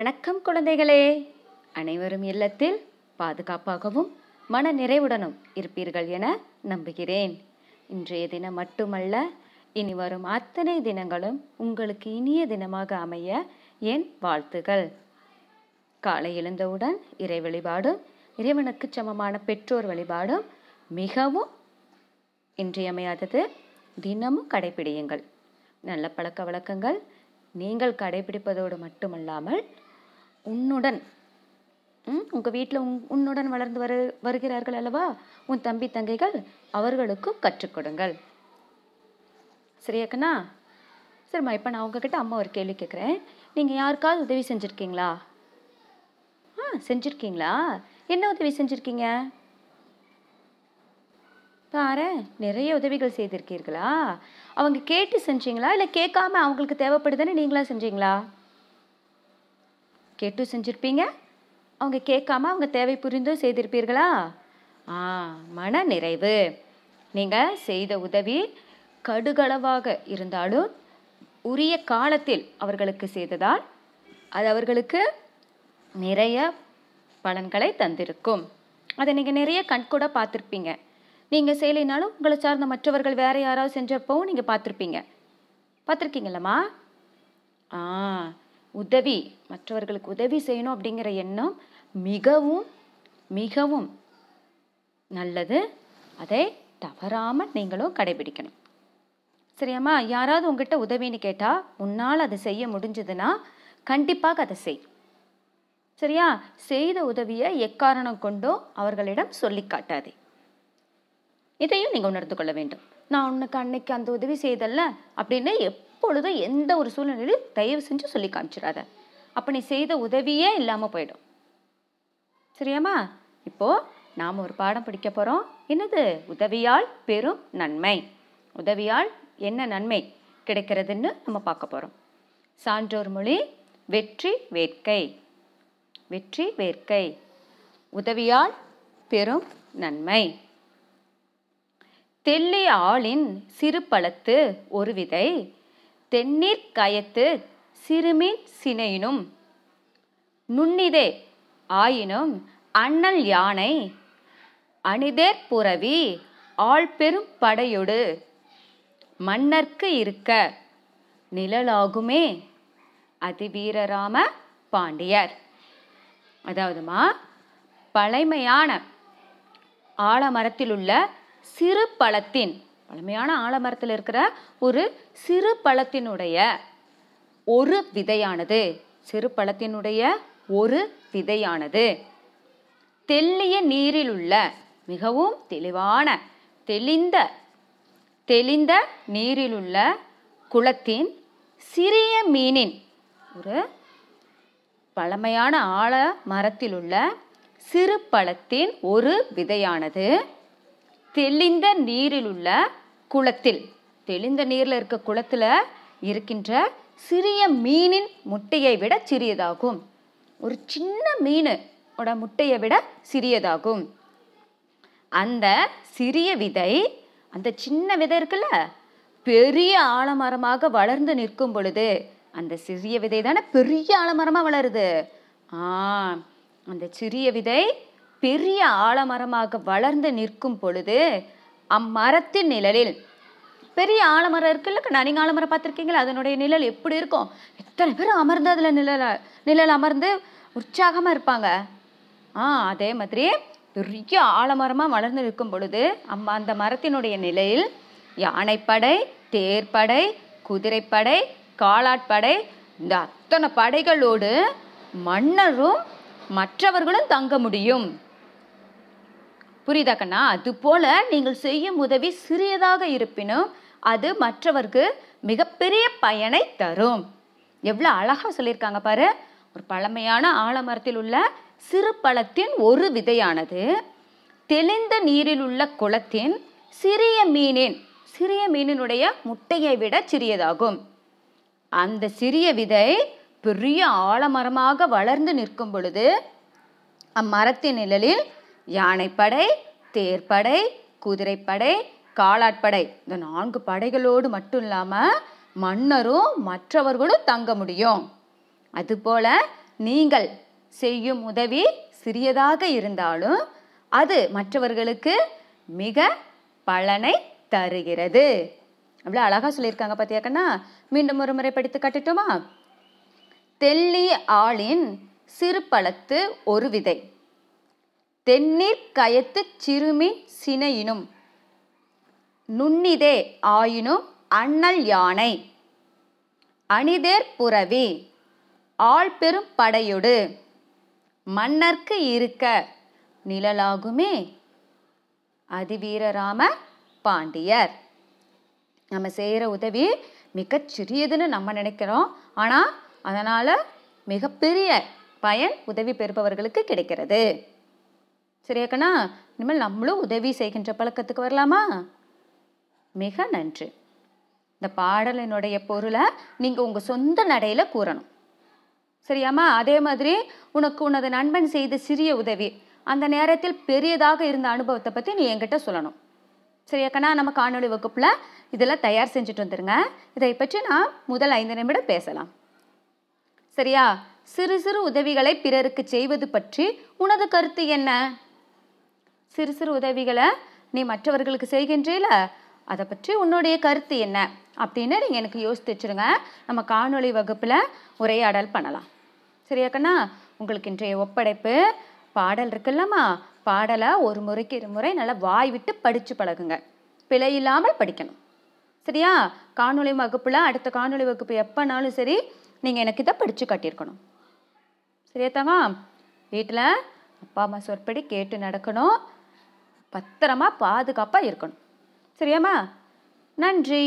வணக்கம் குழந்தைகளே அனைவரும் இல்லத்தில் பாதுகாப்பாகவும் மன நிறைவுடனும் இருப்பீர்கள் என நம்புகிறேன் இன்றைய தினம் மட்டுமல்ல இனி வரும் அத்தனை தினங்களும் உங்களுக்கு இனிய தினமாக அமைய என் வாழ்த்துகள் காலை எழுந்தவுடன் இறை வழிபாடும் இறைவனுக்கு சமமான பெற்றோர் வழிபாடும் மிகவும் இன்றியமையாதது தினமும் கடைபிடியுங்கள் நல்ல பழக்க வழக்கங்கள் நீங்கள் கடைபிடிப்பதோடு மட்டுமல்லாமல் உன்னுடன் உங்கள் வீட்டில் உன் உன்னுடன் வளர்ந்து வரு வருகிறார்கள் அல்லவா உன் தம்பி தங்கைகள் அவர்களுக்கும் கற்றுக் கொடுங்கள் சரியாக்கண்ணா சரிம்மா இப்போ நான் உங்ககிட்ட அம்மா ஒரு கேள்வி கேட்குறேன் நீங்கள் யாருக்காவது உதவி செஞ்சுருக்கீங்களா ஆ செஞ்சுருக்கீங்களா என்ன உதவி செஞ்சுருக்கீங்க பாரு நிறைய உதவிகள் செய்திருக்கீர்களா அவங்க கேட்டு செஞ்சீங்களா இல்லை கேட்காம அவங்களுக்கு தேவைப்படுதுன்னு நீங்களா செஞ்சீங்களா கேட்டு செஞ்சுருப்பீங்க அவங்க கேட்காம அவங்க தேவை புரிந்தும் செய்திருப்பீர்களா ஆ மன நிறைவு நீங்கள் செய்த உதவி கடுகளவாக இருந்தாலும் உரிய காலத்தில் அவர்களுக்கு செய்ததால் அது அவர்களுக்கு நிறைய பலன்களை தந்திருக்கும் அதை நீங்கள் நிறைய கண்கூட பார்த்துருப்பீங்க நீங்கள் செய்யலைனாலும் உங்களை சார்ந்த மற்றவர்கள் வேறு யாராவது செஞ்சப்பவும் நீங்கள் பார்த்துருப்பீங்க பார்த்துருக்கீங்களம்மா ஆ உதவி மற்றவர்களுக்கு உதவி செய்யணும் அப்படிங்கிற எண்ணம் மிகவும் மிகவும் நல்லது அதை தவறாமல் நீங்களும் கடைபிடிக்கணும் சரியாம்மா யாராவது உங்ககிட்ட உதவின்னு கேட்டால் உன்னால் அதை செய்ய முடிஞ்சதுன்னா கண்டிப்பாக அதை செய் சரியா செய்த உதவியை எக்காரணம் கொண்டோ அவர்களிடம் சொல்லி காட்டாதே இதையும் நீங்கள் உணர்ந்து கொள்ள வேண்டும் நான் உனக்கு அன்னைக்கு அந்த உதவி செய்தல்ல அப்படின்னு எப் எப்பொழுதும் எந்த ஒரு சூழ்நிலையிலும் தயவு செஞ்சு சொல்லி காமிச்சிடாத அப்போ நீ செய்த உதவியே இல்லாமல் போயிடும் சரியாமா இப்போது நாம் ஒரு பாடம் படிக்க போகிறோம் என்னது உதவியால் பெரும் நன்மை உதவியால் என்ன நன்மை கிடைக்கிறதுன்னு நம்ம பார்க்க போகிறோம் சான்றோர் மொழி வெற்றி வேட்கை வெற்றி வேட்கை உதவியால் பெரும் நன்மை தெல்லி ஆளின் சிறு பழத்து ஒரு விதை தென்னீர் கயத்து சிறுமீன் சினையினும் நுண்ணிதே ஆயினும் அண்ணல் யானை அணிதேர் புறவி ஆள் பெரும் படையொடு மன்னர்க்கு இருக்க நிழலாகுமே அதிவீரராம பாண்டியர் அதாவதுமா பழைமையான ஆலமரத்திலுள்ள சிறு பழத்தின் பழமையான ஆலமரத்தில் இருக்கிற ஒரு சிறு பழத்தினுடைய ஒரு விதையானது சிறு பழத்தினுடைய ஒரு விதையானது தெல்லிய நீரில் உள்ள மிகவும் தெளிவான தெளிந்த தெளிந்த நீரிலுள்ள குளத்தின் சிறிய மீனின் ஒரு பழமையான ஆழ உள்ள சிறு பழத்தின் ஒரு விதையானது தெளிந்த நீரில் உள்ள குளத்தில் தெளிந்த நீரில் இருக்க குளத்தில் இருக்கின்ற சிறிய மீனின் முட்டையை விட சிறியதாகும் ஒரு சின்ன மீனோட முட்டையை விட சிறியதாகும் அந்த சிறிய விதை அந்த சின்ன விதை இருக்குல்ல பெரிய ஆலமரமாக வளர்ந்து நிற்கும் பொழுது அந்த சிறிய விதை தானே பெரிய ஆலமரமாக வளருது ஆ அந்த சிறிய விதை பெரிய ஆலமரமாக வளர்ந்து நிற்கும் பொழுது அம்மரத்தின் நிழலில் பெரிய ஆலமரம் இருக்குல்ல நீங்கள் ஆலமரம் பார்த்துருக்கீங்களா அதனுடைய நிழல் எப்படி இருக்கும் எத்தனை பேர் அமர்ந்து அதில் நிழல் நிழல் அமர்ந்து உற்சாகமாக இருப்பாங்க ஆ அதே மாதிரி பெரிய ஆலமரமாக வளர்ந்து இருக்கும் பொழுது அம் அந்த மரத்தினுடைய நிலையில் யானைப்படை தேர்ப்படை குதிரைப்படை காலாட்படை இந்த அத்தனை படைகளோடு மன்னரும் மற்றவர்களும் தங்க முடியும் புரியுதா கண்ணா அது போல நீங்கள் செய்யும் உதவி சிறியதாக இருப்பினும் அது மற்றவருக்கு மிகப்பெரிய பயனை தரும் எவ்வளோ அழகாக சொல்லியிருக்காங்க பாரு ஒரு பழமையான ஆலமரத்தில் உள்ள சிறு பழத்தின் ஒரு விதையானது தெளிந்த நீரில் உள்ள குளத்தின் சிறிய மீனின் சிறிய மீனினுடைய முட்டையை விட சிறியதாகும் அந்த சிறிய விதை பெரிய ஆலமரமாக வளர்ந்து நிற்கும் பொழுது அம்மரத்தின் நிழலில் யானைப்படை தேர்ப்படை குதிரைப்படை காலாட்படை இந்த நான்கு படைகளோடு மட்டும் இல்லாமல் மன்னரும் மற்றவர்களும் தங்க முடியும் அதுபோல நீங்கள் செய்யும் உதவி சிறியதாக இருந்தாலும் அது மற்றவர்களுக்கு மிக பலனை தருகிறது அவ்வளோ அழகாக சொல்லியிருக்காங்க பார்த்தியாக்கண்ணா மீண்டும் ஒரு முறை படித்து கட்டுட்டோமா தெல்லி ஆளின் சிறு பழத்து ஒரு விதை தென்னீர் கயத்துச் சிறுமின் சினையினும் நுண்ணிதே ஆயினும் அண்ணல் யானை அணிதேர் புறவி பெரும் படையொடு மன்னர்க்கு இருக்க நிழலாகுமே அதிவீரராம பாண்டியர் நம்ம செய்கிற உதவி மிகச் சிறியதுன்னு நம்ம நினைக்கிறோம் ஆனால் அதனால் மிகப்பெரிய பயன் உதவி பெறுபவர்களுக்கு கிடைக்கிறது சரியாக்கண்ணா இனிமேல் நம்மளும் உதவி செய்கின்ற பழக்கத்துக்கு வரலாமா மிக நன்றி இந்த பாடலினுடைய பொருளை நீங்கள் உங்கள் சொந்த நடையில் கூறணும் சரியாம்மா அதே மாதிரி உனக்கு உனது நண்பன் செய்த சிறிய உதவி அந்த நேரத்தில் பெரியதாக இருந்த அனுபவத்தை பற்றி நீ என்கிட்ட சொல்லணும் சரியாக்கண்ணா நம்ம காணொலி வகுப்பில் இதெல்லாம் தயார் செஞ்சுட்டு வந்துருங்க இதை பற்றி நான் முதல் ஐந்து நிமிடம் பேசலாம் சரியா சிறு சிறு உதவிகளை பிறருக்கு செய்வது பற்றி உனது கருத்து என்ன சிறு சிறு உதவிகளை நீ மற்றவர்களுக்கு செய்கின்றீல அதை பற்றி உன்னுடைய கருத்து என்ன அப்படின்னு நீங்கள் எனக்கு யோசித்துச்சுருங்க நம்ம காணொளி வகுப்பில் உரையாடல் பண்ணலாம் சரியாக்கண்ணா உங்களுக்கு இன்றைய ஒப்படைப்பு பாடல் இருக்குல்லம்மா பாடலை ஒரு முறைக்கு இரு முறை நல்லா வாய் விட்டு படித்து பழகுங்க பிழை இல்லாமல் படிக்கணும் சரியா காணொளி வகுப்பில் அடுத்த காணொளி வகுப்பு எப்போனாலும் சரி நீங்கள் எனக்கு இதை படித்து காட்டியிருக்கணும் சரியா வீட்டில் அப்பா அம்மா சொற்படி கேட்டு நடக்கணும் பத்திரமா பாதுகாப்பாக இருக்கணும் சரியாம்மா நன்றி